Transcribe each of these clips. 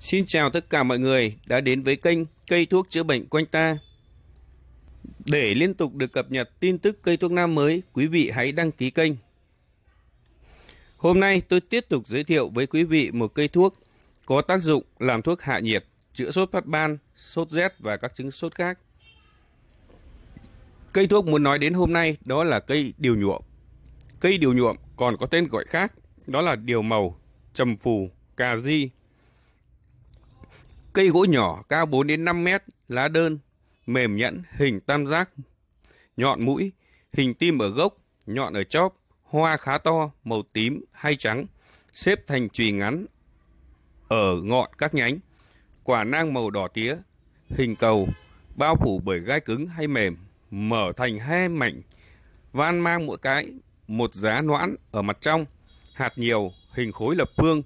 Xin chào tất cả mọi người đã đến với kênh Cây thuốc chữa bệnh quanh ta. Để liên tục được cập nhật tin tức cây thuốc nam mới, quý vị hãy đăng ký kênh. Hôm nay tôi tiếp tục giới thiệu với quý vị một cây thuốc có tác dụng làm thuốc hạ nhiệt, chữa sốt phát ban, sốt rét và các chứng sốt khác. Cây thuốc muốn nói đến hôm nay đó là cây điều nhuộm. Cây điều nhuộm còn có tên gọi khác đó là điều màu, trầm phù, cà di Cây gỗ nhỏ cao 4 đến 5 mét, lá đơn, mềm nhẵn, hình tam giác, nhọn mũi, hình tim ở gốc, nhọn ở chóp, hoa khá to, màu tím hay trắng, xếp thành chùy ngắn ở ngọn các nhánh. Quả nang màu đỏ tía, hình cầu, bao phủ bởi gai cứng hay mềm, mở thành hai mảnh, van mang mỗi cái, một giá noãn ở mặt trong, hạt nhiều, hình khối lập phương,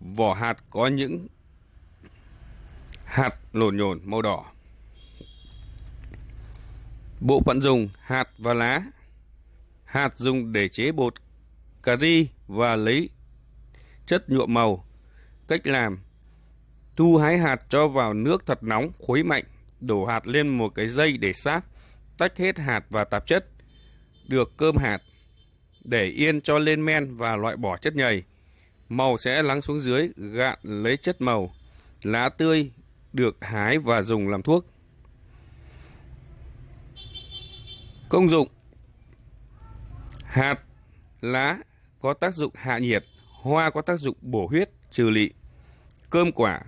vỏ hạt có những hạt lổn nhổn màu đỏ. Bộ phận dùng hạt và lá. Hạt dùng để chế bột cà ri và lấy chất nhuộm màu. Cách làm Thu hái hạt cho vào nước thật nóng, khuấy mạnh, đổ hạt lên một cái dây để sát, tách hết hạt và tạp chất, được cơm hạt. Để yên cho lên men và loại bỏ chất nhầy. Màu sẽ lắng xuống dưới, gạn lấy chất màu. Lá tươi được hái và dùng làm thuốc. Công dụng Hạt, lá có tác dụng hạ nhiệt, hoa có tác dụng bổ huyết, trừ lị. Cơm quả,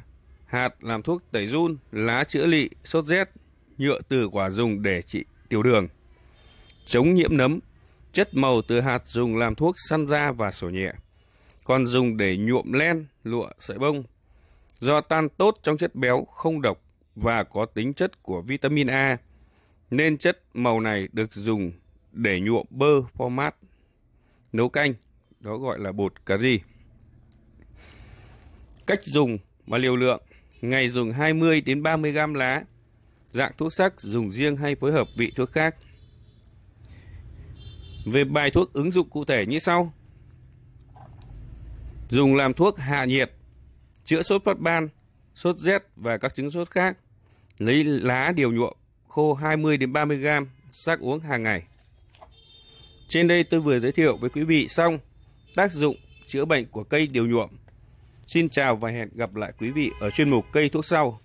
hạt làm thuốc tẩy run, lá chữa lị, sốt rét, nhựa từ quả dùng để trị tiểu đường. Chống nhiễm nấm, chất màu từ hạt dùng làm thuốc săn da và sổ nhẹ. Còn dùng để nhuộm len, lụa, sợi bông do tan tốt trong chất béo không độc và có tính chất của vitamin A, nên chất màu này được dùng để nhuộm bơ format nấu canh, đó gọi là bột cà ri. Cách dùng và liều lượng, ngày dùng 20 đến 30 gram lá, dạng thuốc sắc dùng riêng hay phối hợp vị thuốc khác. Về bài thuốc ứng dụng cụ thể như sau. Dùng làm thuốc hạ nhiệt chữa sốt phát ban, sốt rét và các chứng sốt khác. Lấy lá điều nhuộm khô 20 đến 30 g sắc uống hàng ngày. Trên đây tôi vừa giới thiệu với quý vị xong tác dụng chữa bệnh của cây điều nhuộm. Xin chào và hẹn gặp lại quý vị ở chuyên mục cây thuốc sau.